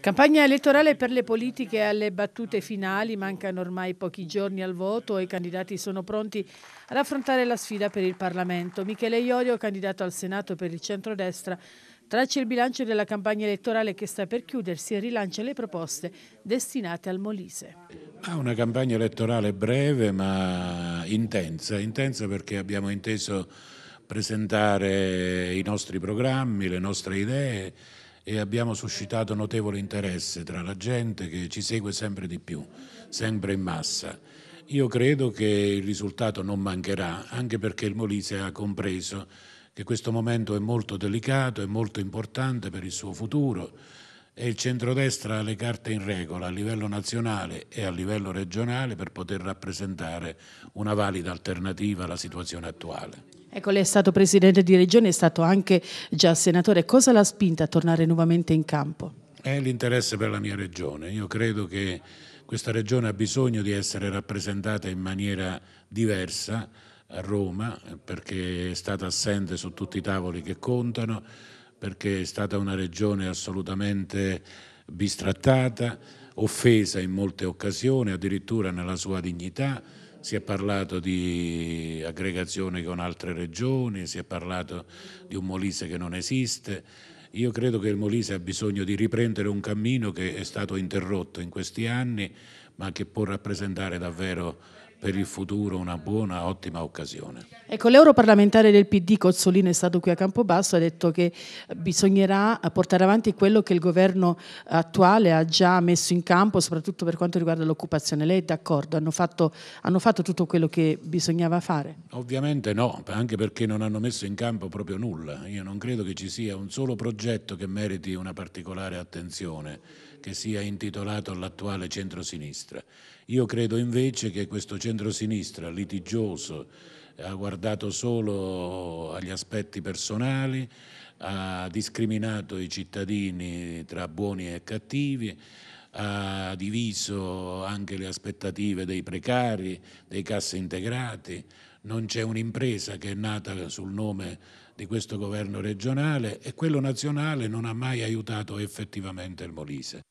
Campagna elettorale per le politiche alle battute finali, mancano ormai pochi giorni al voto e i candidati sono pronti ad affrontare la sfida per il Parlamento. Michele Iorio, candidato al Senato per il centrodestra, traccia il bilancio della campagna elettorale che sta per chiudersi e rilancia le proposte destinate al Molise. Ha ah, una campagna elettorale breve ma intensa, intensa perché abbiamo inteso presentare i nostri programmi, le nostre idee e abbiamo suscitato notevole interesse tra la gente che ci segue sempre di più, sempre in massa. Io credo che il risultato non mancherà, anche perché il Molise ha compreso che questo momento è molto delicato, e molto importante per il suo futuro e il centrodestra ha le carte in regola a livello nazionale e a livello regionale per poter rappresentare una valida alternativa alla situazione attuale. Ecco, lei è stato presidente di regione, è stato anche già senatore. Cosa l'ha spinta a tornare nuovamente in campo? È l'interesse per la mia regione. Io credo che questa regione ha bisogno di essere rappresentata in maniera diversa a Roma, perché è stata assente su tutti i tavoli che contano, perché è stata una regione assolutamente bistrattata, offesa in molte occasioni, addirittura nella sua dignità si è parlato di aggregazione con altre regioni, si è parlato di un Molise che non esiste. Io credo che il Molise ha bisogno di riprendere un cammino che è stato interrotto in questi anni, ma che può rappresentare davvero per il futuro una buona, ottima occasione. Ecco, l'europarlamentare del PD Cozzolino è stato qui a Campobasso, ha detto che bisognerà portare avanti quello che il governo attuale ha già messo in campo, soprattutto per quanto riguarda l'occupazione. Lei è d'accordo? Hanno fatto, hanno fatto tutto quello che bisognava fare? Ovviamente no, anche perché non hanno messo in campo proprio nulla. Io non credo che ci sia un solo progetto che meriti una particolare attenzione, che sia intitolato all'attuale centrosinistra. Io credo invece che questo centro centrosinistra litigioso, ha guardato solo agli aspetti personali, ha discriminato i cittadini tra buoni e cattivi, ha diviso anche le aspettative dei precari, dei cassi integrati, non c'è un'impresa che è nata sul nome di questo governo regionale e quello nazionale non ha mai aiutato effettivamente il Molise.